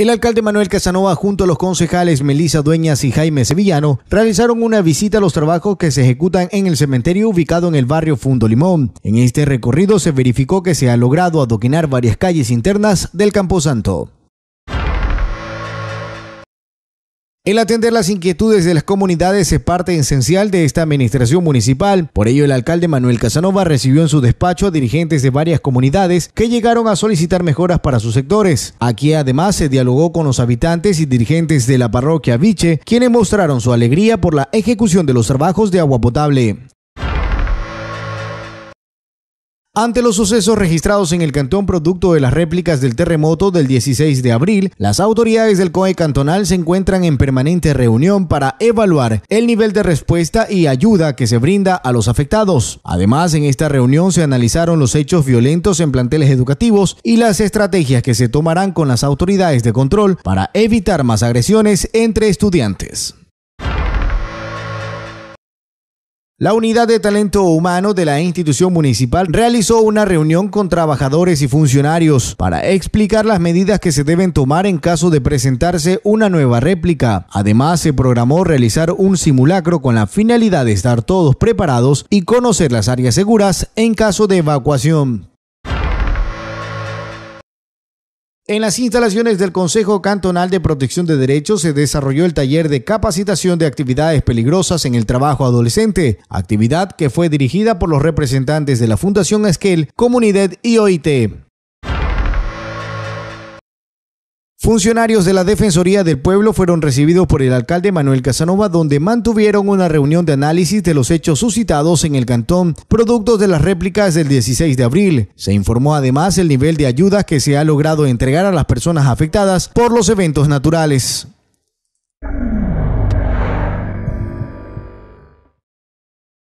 El alcalde Manuel Casanova junto a los concejales Melisa Dueñas y Jaime Sevillano realizaron una visita a los trabajos que se ejecutan en el cementerio ubicado en el barrio Fundo Limón. En este recorrido se verificó que se ha logrado adoquinar varias calles internas del Camposanto. El atender las inquietudes de las comunidades es parte esencial de esta administración municipal. Por ello, el alcalde Manuel Casanova recibió en su despacho a dirigentes de varias comunidades que llegaron a solicitar mejoras para sus sectores. Aquí además se dialogó con los habitantes y dirigentes de la parroquia Viche, quienes mostraron su alegría por la ejecución de los trabajos de agua potable. Ante los sucesos registrados en el cantón producto de las réplicas del terremoto del 16 de abril, las autoridades del COE cantonal se encuentran en permanente reunión para evaluar el nivel de respuesta y ayuda que se brinda a los afectados. Además, en esta reunión se analizaron los hechos violentos en planteles educativos y las estrategias que se tomarán con las autoridades de control para evitar más agresiones entre estudiantes. La unidad de talento humano de la institución municipal realizó una reunión con trabajadores y funcionarios para explicar las medidas que se deben tomar en caso de presentarse una nueva réplica. Además, se programó realizar un simulacro con la finalidad de estar todos preparados y conocer las áreas seguras en caso de evacuación. En las instalaciones del Consejo Cantonal de Protección de Derechos se desarrolló el taller de capacitación de actividades peligrosas en el trabajo adolescente, actividad que fue dirigida por los representantes de la Fundación Esquel, Comunidad y OIT. Funcionarios de la Defensoría del Pueblo fueron recibidos por el alcalde Manuel Casanova, donde mantuvieron una reunión de análisis de los hechos suscitados en el cantón, producto de las réplicas del 16 de abril. Se informó además el nivel de ayudas que se ha logrado entregar a las personas afectadas por los eventos naturales.